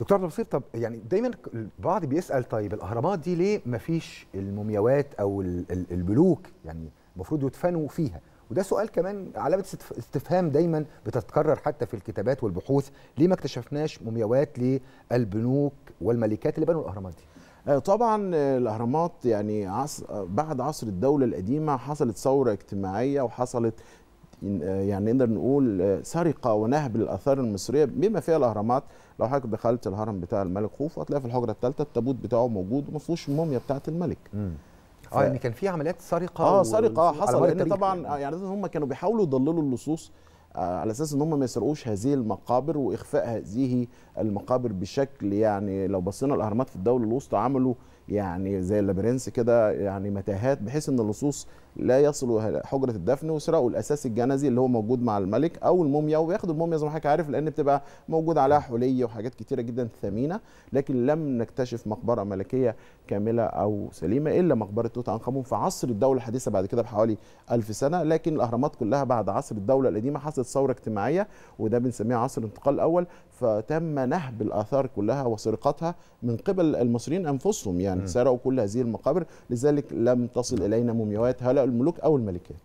دكتور نصير طب يعني دايما البعض بيسال طيب الاهرامات دي ليه ما فيش المومياوات او البلوك يعني المفروض يدفنوا فيها وده سؤال كمان علامه استفهام دايما بتتكرر حتى في الكتابات والبحوث ليه ما اكتشفناش مومياوات للبنوك والملكات اللي بنوا الاهرامات دي آه، طبعا الاهرامات يعني عصر بعد عصر الدوله القديمه حصلت ثوره اجتماعيه وحصلت آه، يعني نقدر نقول آه، سرقه ونهب للاثار المصريه بما فيها الاهرامات لو حضرتك دخلت الهرم بتاع الملك خوف هتلاقي في الحجره الثالثه التابوت بتاعه موجود وما فيهوش الموميا بتاعه الملك ف... اه يعني كان في عمليات سرقه اه سرقه حصل لان طبعا يعني, آه، يعني هم كانوا بيحاولوا يضللوا اللصوص آه، على اساس ان هم ما يسرقوش هذه المقابر واخفاء هذه المقابر بشكل يعني لو بصينا الاهرامات في الدوله الوسطى عملوا يعني زي اللابرنس كده يعني متاهات بحيث ان اللصوص لا يصلوا حجره الدفن وسرقوا الاساس الجنزي اللي هو موجود مع الملك او الموميا وبياخدوا الموميا زي ما حضرتك عارف لان بتبقى موجود عليها حليه وحاجات كتيره جدا ثمينه لكن لم نكتشف مقبره ملكيه كامله او سليمه الا مقبره توت عنخ امون في عصر الدوله الحديثه بعد كده بحوالي 1000 سنه لكن الاهرامات كلها بعد عصر الدوله القديمه حصل حصلت ثوره اجتماعيه وده بنسميه عصر الانتقال الاول فتم نهب الاثار كلها وسرقتها من قبل المصريين انفسهم يعني سرقوا كل هذه المقابر لذلك لم تصل الينا مومياوات هؤلاء الملوك او الملكات